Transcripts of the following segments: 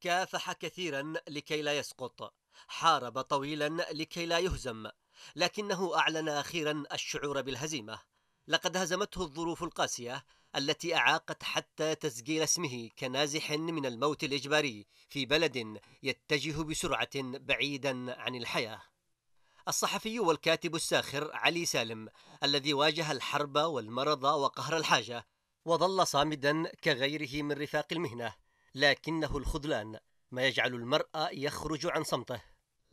كافح كثيرا لكي لا يسقط حارب طويلا لكي لا يهزم لكنه أعلن أخيرا الشعور بالهزيمة لقد هزمته الظروف القاسية التي أعاقت حتى تسجيل اسمه كنازح من الموت الإجباري في بلد يتجه بسرعة بعيدا عن الحياة الصحفي والكاتب الساخر علي سالم الذي واجه الحرب والمرض وقهر الحاجة وظل صامدا كغيره من رفاق المهنة لكنه الخذلان ما يجعل المرء يخرج عن صمته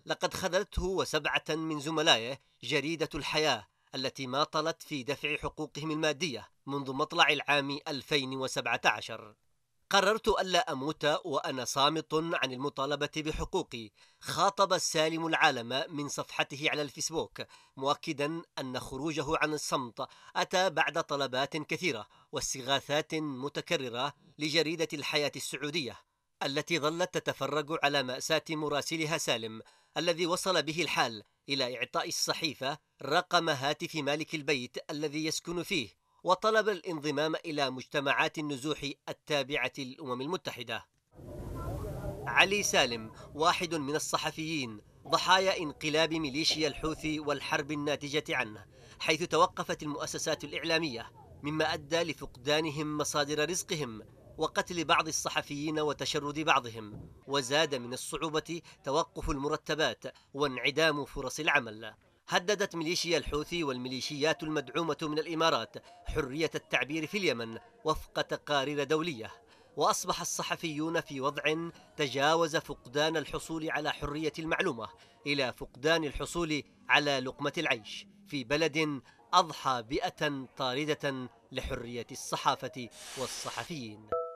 لقد خذلته وسبعة من زملائه جريدة الحياة التي ما طلت في دفع حقوقهم المادية منذ مطلع العام 2017 قررت ألا أموت وأنا صامت عن المطالبة بحقوقي خاطب السالم العالم من صفحته على الفيسبوك مؤكدا أن خروجه عن الصمت أتى بعد طلبات كثيرة واستغاثات متكررة لجريدة الحياة السعودية التي ظلت تتفرج على مأساة مراسلها سالم الذي وصل به الحال إلى إعطاء الصحيفة رقم هاتف مالك البيت الذي يسكن فيه وطلب الانضمام إلى مجتمعات النزوح التابعة للأمم المتحدة علي سالم واحد من الصحفيين ضحايا انقلاب ميليشيا الحوثي والحرب الناتجة عنه حيث توقفت المؤسسات الإعلامية مما أدى لفقدانهم مصادر رزقهم وقتل بعض الصحفيين وتشرد بعضهم وزاد من الصعوبة توقف المرتبات وانعدام فرص العمل هددت ميليشيا الحوثي والميليشيات المدعومة من الإمارات حرية التعبير في اليمن وفق تقارير دولية وأصبح الصحفيون في وضع تجاوز فقدان الحصول على حرية المعلومة إلى فقدان الحصول على لقمة العيش في بلد أضحى بيئة طاردة لحرية الصحافة والصحفيين